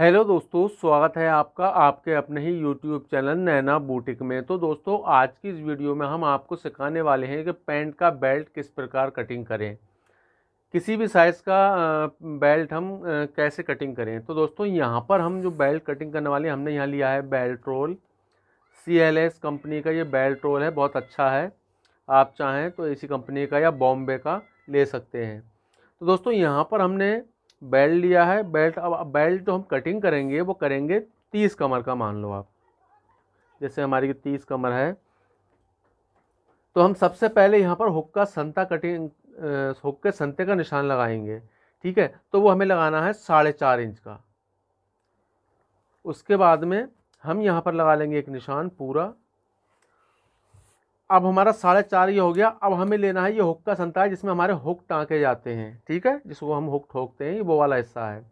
hello दोस्तों स्वागत है आपका आपके अपने ही यूट्यूब चैनल नैना बूटिक में तो दोस्तों आज की इस वीडियो में हम आपको सिखाने वाले हैं कि पैंट का बेल्ट किस प्रकार कटिंग करें किसी भी साइज़ का बेल्ट हम कैसे कटिंग करें तो दोस्तों यहाँ पर हम जो बेल्ट कटिंग करने वाले हमने यहाँ लिया है बेल्ट रोल सी कंपनी का ये बेल्ट रोल है बहुत अच्छा है आप चाहें तो इसी कंपनी का या बॉम्बे का ले सकते हैं तो दोस्तों यहाँ पर हमने बेल्ट लिया है बेल्ट अब बेल्ट तो हम कटिंग करेंगे वो करेंगे तीस कमर का मान लो आप जैसे हमारी तीस कमर है तो हम सबसे पहले यहाँ पर हुक का संता कटिंग हुक के संते का निशान लगाएंगे ठीक है तो वो हमें लगाना है साढ़े चार इंच का उसके बाद में हम यहाँ पर लगा लेंगे एक निशान पूरा अब हमारा साढ़े चार ये हो गया अब हमें लेना है ये हुक का संता है जिसमें हमारे हुक टाँके जाते हैं ठीक है जिसको हम हुक ठोकते हैं वो वाला हिस्सा है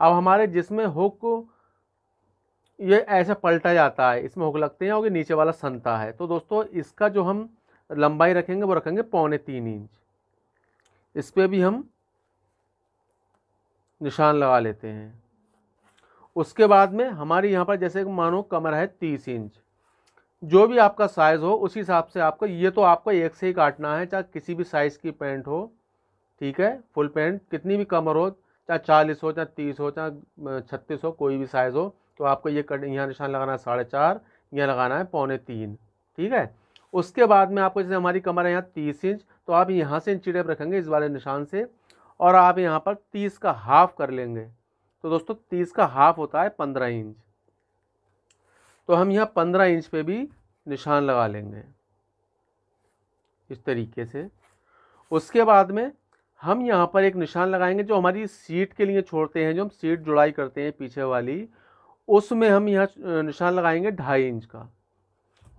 अब हमारे जिसमें हुक ये ऐसे पलटा जाता है इसमें हुक लगते हैं और ये नीचे वाला संता है तो दोस्तों इसका जो हम लंबाई रखेंगे वो रखेंगे पौने तीन इंच इस पर भी हम निशान लगा लेते हैं उसके बाद में हमारे यहाँ पर जैसे मानो कमर है तीस इंच जो भी आपका साइज़ हो उसी हिसाब से आपको ये तो आपको एक से ही काटना है चाहे किसी भी साइज़ की पैंट हो ठीक है फुल पैंट कितनी भी कमर हो चाहे चालीस हो चाहे तीस हो चाहे छत्तीस हो कोई भी साइज़ हो तो आपको ये कट यहाँ निशान लगाना है साढ़े चार यहाँ लगाना है पौने तीन ठीक है उसके बाद में आपको जैसे हमारी कमर है यहाँ तीस इंच तो आप यहाँ से इंची टेप रखेंगे इस वाले निशान से और आप यहाँ पर तीस का हाफ़ कर लेंगे तो दोस्तों तीस का हाफ़ होता है पंद्रह इंच तो हम यहाँ पंद्रह इंच पे भी निशान लगा लेंगे इस तरीके से उसके बाद में हम यहाँ पर एक निशान लगाएंगे जो हमारी सीट के लिए छोड़ते हैं जो हम सीट जुड़ाई करते हैं पीछे वाली उसमें हम यहाँ निशान लगाएंगे ढाई इंच का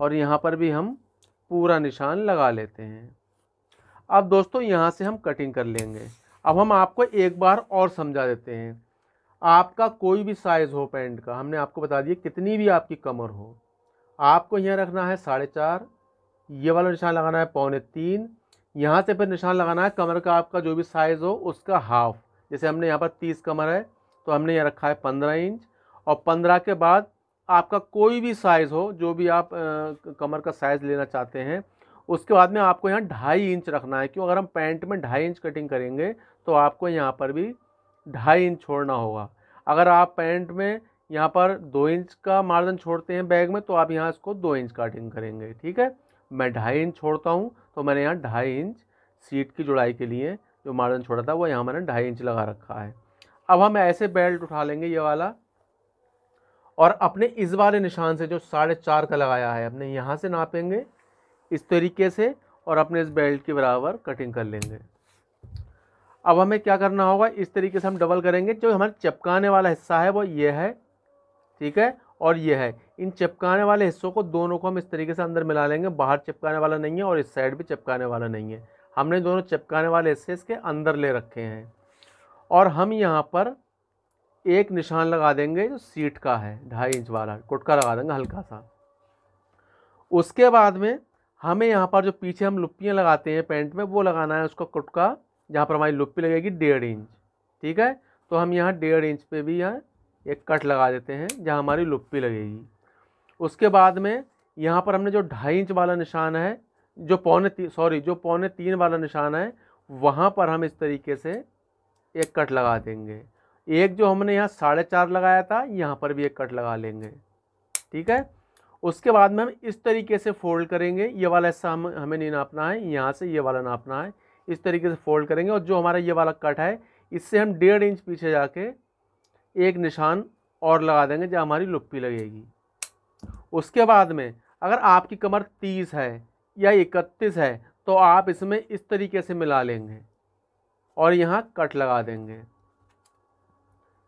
और यहाँ पर भी हम पूरा निशान लगा लेते हैं अब दोस्तों यहाँ से हम कटिंग कर लेंगे अब हम आपको एक बार और समझा देते हैं आपका कोई भी साइज़ हो पैंट का हमने आपको बता दिया कितनी भी आपकी कमर हो आपको यहाँ रखना है साढ़े चार ये वाला निशान लगाना है पौने तीन यहाँ से फिर निशान लगाना है कमर का आपका जो भी साइज़ हो उसका हाफ जैसे हमने यहाँ पर तीस कमर है तो हमने यहाँ रखा है पंद्रह इंच और पंद्रह के बाद आपका कोई भी साइज़ हो जो भी आप आ, कमर का साइज़ लेना चाहते हैं उसके बाद में आपको यहाँ ढाई इंच रखना है क्यों अगर हम पैंट में ढाई इंच कटिंग करेंगे तो आपको यहाँ पर भी ढाई इंच छोड़ना होगा अगर आप पैंट में यहाँ पर दो इंच का मार्जिन छोड़ते हैं बैग में तो आप यहाँ इसको दो इंच काटिंग करेंगे ठीक है मैं ढाई इंच छोड़ता हूँ तो मैंने यहाँ ढाई इंच सीट की जुड़ाई के लिए जो मार्जिन छोड़ा था वो यहाँ मैंने ढाई इंच लगा रखा है अब हम ऐसे बेल्ट उठा लेंगे ये वाला और अपने इस वाले निशान से जो साढ़े चार का लगाया है अपने यहाँ से नापेंगे इस तरीके से और अपने इस बेल्ट के बराबर कटिंग कर लेंगे अब हमें क्या करना होगा इस तरीके से हम डबल करेंगे जो हमारे चिपकाने वाला हिस्सा है वो ये है ठीक है और ये है इन चिपकाने वाले हिस्सों को दोनों को हम इस तरीके से अंदर मिला लेंगे बाहर चिपकाने वाला नहीं है और इस साइड भी चिपकाने वाला नहीं है हमने दोनों चिपकाने वाले हिस्से इसके अंदर ले रखे हैं और हम यहाँ पर एक निशान लगा देंगे जो सीट का है ढाई इंच वाला कुटका लगा देंगे हल्का सा उसके बाद में हमें यहाँ पर जो पीछे हम लुप्पियाँ लगाते हैं पेंट में वो लगाना है उसका कुटका जहाँ पर हमारी लुप्पी लगेगी डेढ़ इंच ठीक है तो हम यहाँ डेढ़ इंच पे भी यहाँ एक कट लगा देते हैं जहाँ हमारी लुप्पी लगेगी उसके बाद में यहाँ पर हमने जो ढाई इंच वाला निशान है जो पौने सॉरी जो पौने तीन वाला निशान है वहाँ पर हम इस तरीके से एक कट लगा देंगे एक जो हमने यहाँ साढ़े चार लगाया था यहाँ पर भी एक कट लगा लेंगे ठीक है उसके बाद में हम इस तरीके से फोल्ड करेंगे ये वाला हिस्सा हम हमें नहीं नापना है यहाँ से ये वाला नापना है इस तरीके से फोल्ड करेंगे और जो हमारा ये वाला कट है इससे हम डेढ़ इंच पीछे जाके एक निशान और लगा देंगे जहाँ हमारी लुप्पी लगेगी उसके बाद में अगर आपकी कमर तीस है या इकतीस है तो आप इसमें इस तरीके से मिला लेंगे और यहाँ कट लगा देंगे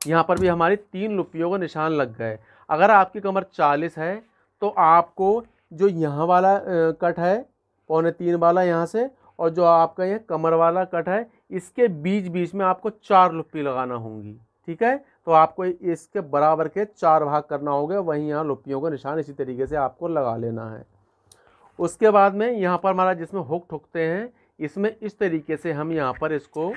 यहाँ पर भी हमारी तीन लुपियों का निशान लग गए अगर आपकी कमर चालीस है तो आपको जो यहाँ वाला कट है पौने तीन वाला यहाँ से और जो आपका ये कमर वाला कट है इसके बीच बीच में आपको चार लुप्पी लगाना होंगी ठीक है तो आपको इसके बराबर के चार भाग करना होगा वहीं यहाँ लुप्पियों का निशान इसी तरीके से आपको लगा लेना है उसके बाद में यहाँ पर हमारा जिसमें हुक ठुकते हैं इसमें इस तरीके से हम यहाँ पर इसको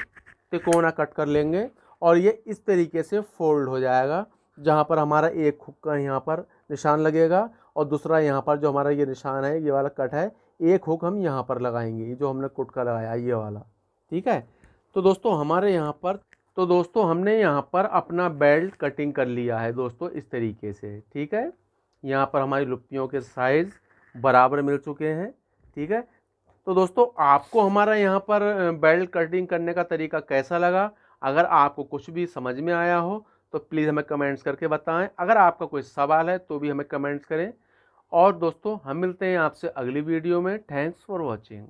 तिकोना कट कर लेंगे और ये इस तरीके से फोल्ड हो जाएगा जहाँ पर हमारा एक हुक का यहाँ पर निशान लगेगा और दूसरा यहाँ पर जो हमारा ये निशान है ये वाला कट है एक हुक हम यहाँ पर लगाएंगे जो हमने कुट का लगाया ये वाला ठीक है तो दोस्तों हमारे यहाँ पर तो दोस्तों हमने यहाँ पर अपना बेल्ट कटिंग कर लिया है दोस्तों इस तरीके से ठीक है यहाँ पर हमारी लुप्पियों के साइज़ बराबर मिल चुके हैं ठीक है तो दोस्तों आपको हमारा यहाँ पर बेल्ट कटिंग करने का तरीका कैसा लगा अगर आपको कुछ भी समझ में आया हो तो प्लीज़ हमें कमेंट्स करके बताएं अगर आपका कोई सवाल है तो भी हमें कमेंट्स करें और दोस्तों हम मिलते हैं आपसे अगली वीडियो में थैंक्स फॉर वॉचिंग